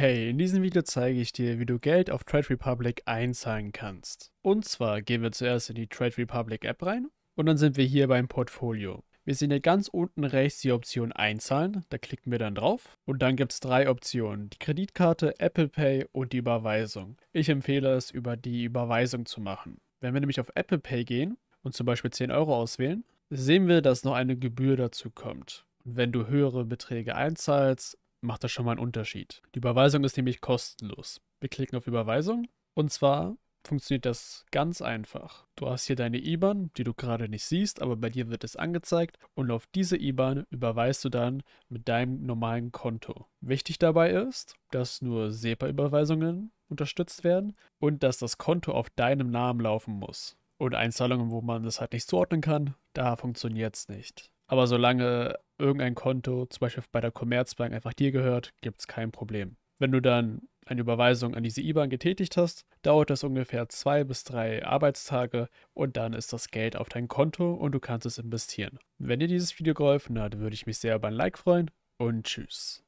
Hey, in diesem Video zeige ich dir, wie du Geld auf Trade Republic einzahlen kannst. Und zwar gehen wir zuerst in die Trade Republic App rein und dann sind wir hier beim Portfolio. Wir sehen hier ganz unten rechts die Option Einzahlen, da klicken wir dann drauf und dann gibt es drei Optionen, die Kreditkarte, Apple Pay und die Überweisung. Ich empfehle es, über die Überweisung zu machen. Wenn wir nämlich auf Apple Pay gehen und zum Beispiel 10 Euro auswählen, sehen wir, dass noch eine Gebühr dazu kommt. Und wenn du höhere Beträge einzahlst, macht das schon mal einen Unterschied. Die Überweisung ist nämlich kostenlos. Wir klicken auf Überweisung und zwar funktioniert das ganz einfach. Du hast hier deine IBAN, die du gerade nicht siehst, aber bei dir wird es angezeigt und auf diese IBAN überweist du dann mit deinem normalen Konto. Wichtig dabei ist, dass nur SEPA-Überweisungen unterstützt werden und dass das Konto auf deinem Namen laufen muss. Und Einzahlungen, wo man das halt nicht zuordnen kann, da funktioniert es nicht. Aber solange irgendein Konto, zum Beispiel bei der Commerzbank, einfach dir gehört, gibt es kein Problem. Wenn du dann eine Überweisung an diese IBAN getätigt hast, dauert das ungefähr zwei bis drei Arbeitstage und dann ist das Geld auf dein Konto und du kannst es investieren. Wenn dir dieses Video geholfen hat, würde ich mich sehr über ein Like freuen und tschüss.